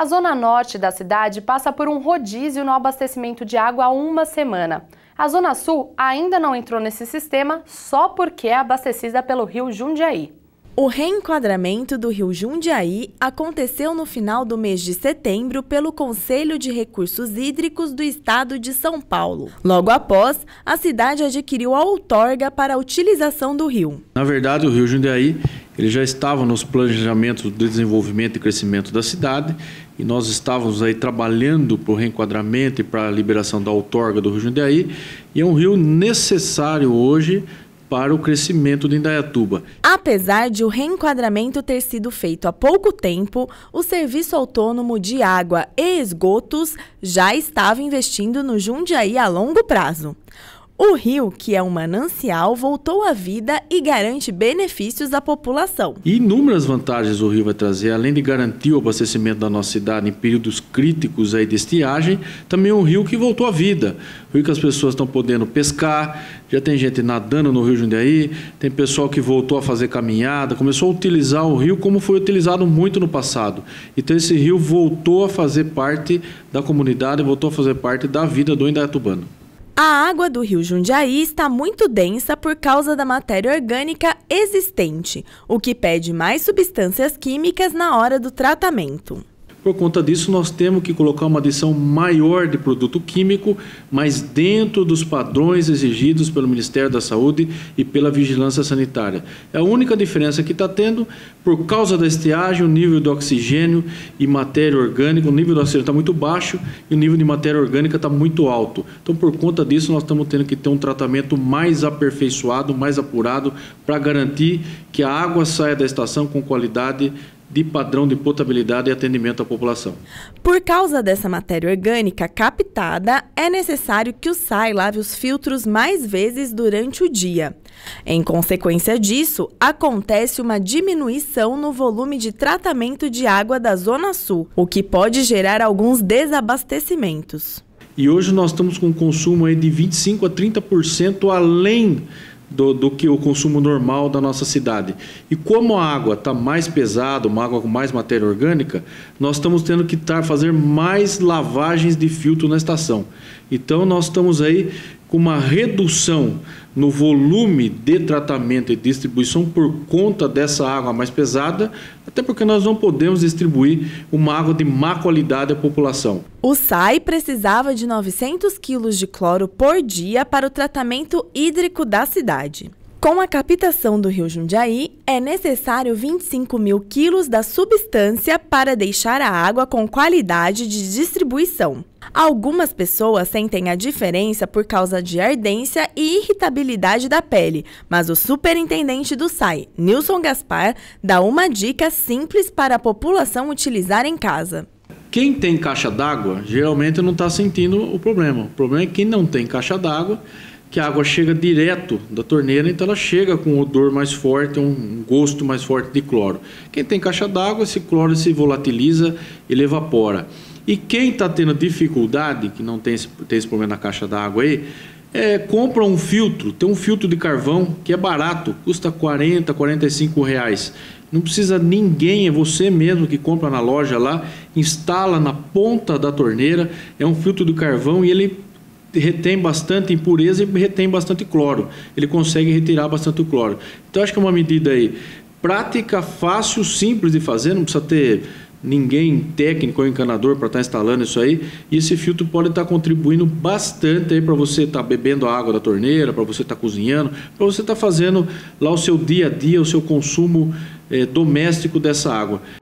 A zona norte da cidade passa por um rodízio no abastecimento de água há uma semana. A zona sul ainda não entrou nesse sistema só porque é abastecida pelo rio Jundiaí. O reenquadramento do Rio Jundiaí aconteceu no final do mês de setembro pelo Conselho de Recursos Hídricos do Estado de São Paulo. Logo após, a cidade adquiriu a outorga para a utilização do rio. Na verdade, o Rio Jundiaí ele já estava nos planejamentos do desenvolvimento e crescimento da cidade e nós estávamos aí trabalhando para o reenquadramento e para a liberação da outorga do Rio Jundiaí e é um rio necessário hoje para o crescimento de Indaiatuba. Apesar de o reenquadramento ter sido feito há pouco tempo, o Serviço Autônomo de Água e Esgotos já estava investindo no Jundiaí a longo prazo. O rio, que é um manancial, voltou à vida e garante benefícios à população. Inúmeras vantagens o rio vai trazer, além de garantir o abastecimento da nossa cidade em períodos críticos aí de estiagem, também um rio que voltou à vida. O rio que as pessoas estão podendo pescar, já tem gente nadando no Rio Jundiaí, tem pessoal que voltou a fazer caminhada, começou a utilizar o rio como foi utilizado muito no passado. Então esse rio voltou a fazer parte da comunidade, voltou a fazer parte da vida do Indaiatubano. A água do rio Jundiaí está muito densa por causa da matéria orgânica existente, o que pede mais substâncias químicas na hora do tratamento. Por conta disso, nós temos que colocar uma adição maior de produto químico, mas dentro dos padrões exigidos pelo Ministério da Saúde e pela Vigilância Sanitária. É a única diferença que está tendo, por causa da estiagem, o nível de oxigênio e matéria orgânica, o nível do oxigênio está muito baixo e o nível de matéria orgânica está muito alto. Então, por conta disso, nós estamos tendo que ter um tratamento mais aperfeiçoado, mais apurado, para garantir que a água saia da estação com qualidade de padrão de potabilidade e atendimento à população. Por causa dessa matéria orgânica captada, é necessário que o SAI lave os filtros mais vezes durante o dia. Em consequência disso, acontece uma diminuição no volume de tratamento de água da Zona Sul, o que pode gerar alguns desabastecimentos. E hoje nós estamos com um consumo aí de 25 a 30% além do, do, que o consumo normal da nossa cidade. E como a água está mais pesada, uma água com mais matéria orgânica, nós estamos tendo que tar, tá, fazer mais lavagens de filtro na estação. Então nós estamos aí com uma redução no volume de tratamento e distribuição por conta dessa água mais pesada, até porque nós não podemos distribuir uma água de má qualidade à população. O SAI precisava de 900 quilos de cloro por dia para o tratamento hídrico da cidade. Com a captação do rio Jundiaí, é necessário 25 mil quilos da substância para deixar a água com qualidade de distribuição. Algumas pessoas sentem a diferença por causa de ardência e irritabilidade da pele, mas o superintendente do SAI, Nilson Gaspar, dá uma dica simples para a população utilizar em casa. Quem tem caixa d'água geralmente não está sentindo o problema. O problema é quem não tem caixa d'água que a água chega direto da torneira, então ela chega com um odor mais forte, um gosto mais forte de cloro. Quem tem caixa d'água, esse cloro se volatiliza, ele evapora. E quem está tendo dificuldade, que não tem esse, tem esse problema na caixa d'água aí, é, compra um filtro, tem um filtro de carvão que é barato, custa 40, 45 reais. Não precisa ninguém, é você mesmo que compra na loja lá, instala na ponta da torneira, é um filtro de carvão e ele retém bastante impureza e retém bastante cloro. Ele consegue retirar bastante o cloro. Então acho que é uma medida aí prática, fácil, simples de fazer, não precisa ter ninguém técnico ou encanador para estar tá instalando isso aí. E esse filtro pode estar tá contribuindo bastante aí para você estar tá bebendo a água da torneira, para você estar cozinhando, para você estar fazendo lá o seu dia a dia, o seu consumo eh, doméstico dessa água.